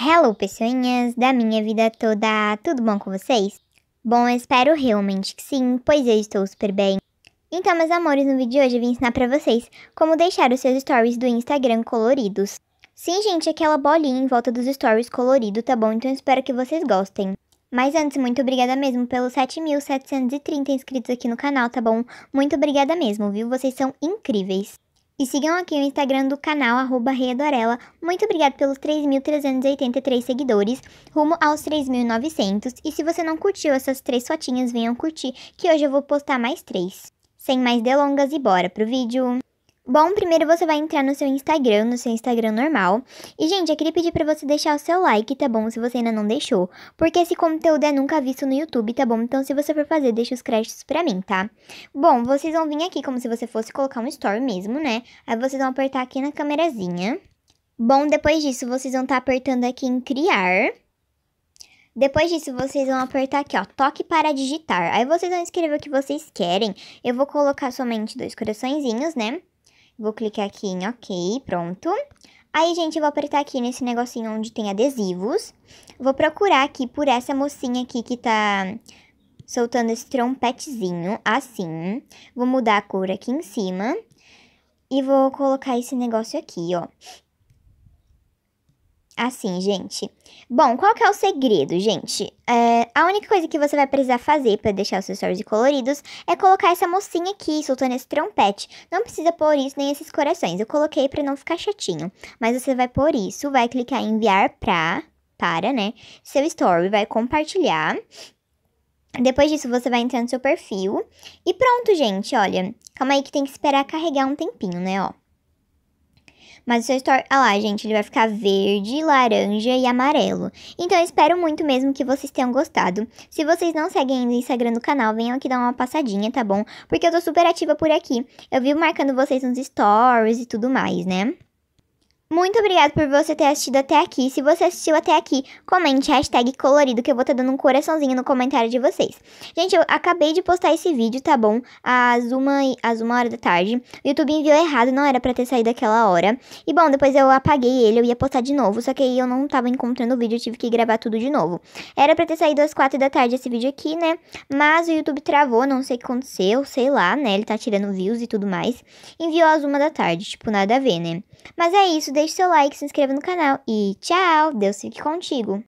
Hello, pessoinhas da minha vida toda, tudo bom com vocês? Bom, eu espero realmente que sim, pois eu estou super bem. Então, meus amores, no vídeo de hoje eu vim ensinar pra vocês como deixar os seus stories do Instagram coloridos. Sim, gente, aquela bolinha em volta dos stories colorido, tá bom? Então eu espero que vocês gostem. Mas antes, muito obrigada mesmo pelos 7.730 inscritos aqui no canal, tá bom? Muito obrigada mesmo, viu? Vocês são incríveis. E sigam aqui o Instagram do canal, arroba Readorela. Muito obrigada pelos 3.383 seguidores, rumo aos 3.900. E se você não curtiu essas três fotinhas, venham curtir, que hoje eu vou postar mais três. Sem mais delongas e bora pro vídeo! Bom, primeiro você vai entrar no seu Instagram, no seu Instagram normal. E, gente, eu queria pedir para você deixar o seu like, tá bom? Se você ainda não deixou. Porque esse conteúdo é nunca visto no YouTube, tá bom? Então, se você for fazer, deixa os créditos pra mim, tá? Bom, vocês vão vir aqui como se você fosse colocar um story mesmo, né? Aí vocês vão apertar aqui na camerazinha. Bom, depois disso, vocês vão estar tá apertando aqui em criar. Depois disso, vocês vão apertar aqui, ó, toque para digitar. Aí vocês vão escrever o que vocês querem. Eu vou colocar somente dois coraçõezinhos, né? Vou clicar aqui em OK, pronto. Aí, gente, eu vou apertar aqui nesse negocinho onde tem adesivos. Vou procurar aqui por essa mocinha aqui que tá soltando esse trompetezinho, assim. Vou mudar a cor aqui em cima. E vou colocar esse negócio aqui, ó assim, gente. Bom, qual que é o segredo, gente? É, a única coisa que você vai precisar fazer para deixar os seus stories coloridos é colocar essa mocinha aqui soltando esse trompete. Não precisa pôr isso nem esses corações. Eu coloquei para não ficar chatinho. Mas você vai pôr isso, vai clicar em enviar pra, para, né? Seu story, vai compartilhar. Depois disso, você vai entrar no seu perfil. E pronto, gente, olha. Calma aí que tem que esperar carregar um tempinho, né, ó. Mas o seu store, olha lá, gente, ele vai ficar verde, laranja e amarelo. Então eu espero muito mesmo que vocês tenham gostado. Se vocês não seguem ainda o Instagram do canal, venham aqui dar uma passadinha, tá bom? Porque eu tô super ativa por aqui. Eu vivo marcando vocês nos stories e tudo mais, né? Muito obrigado por você ter assistido até aqui. Se você assistiu até aqui, comente hashtag colorido que eu vou estar tá dando um coraçãozinho no comentário de vocês. Gente, eu acabei de postar esse vídeo, tá bom? Às uma, às uma hora da tarde. O YouTube enviou errado, não era pra ter saído aquela hora. E bom, depois eu apaguei ele, eu ia postar de novo, só que aí eu não tava encontrando o vídeo, eu tive que gravar tudo de novo. Era pra ter saído às quatro da tarde esse vídeo aqui, né? Mas o YouTube travou, não sei o que aconteceu, sei lá, né? Ele tá tirando views e tudo mais. Enviou às uma da tarde, tipo, nada a ver, né? Mas é isso, deixe seu like, se inscreva no canal e tchau! Deus fique contigo!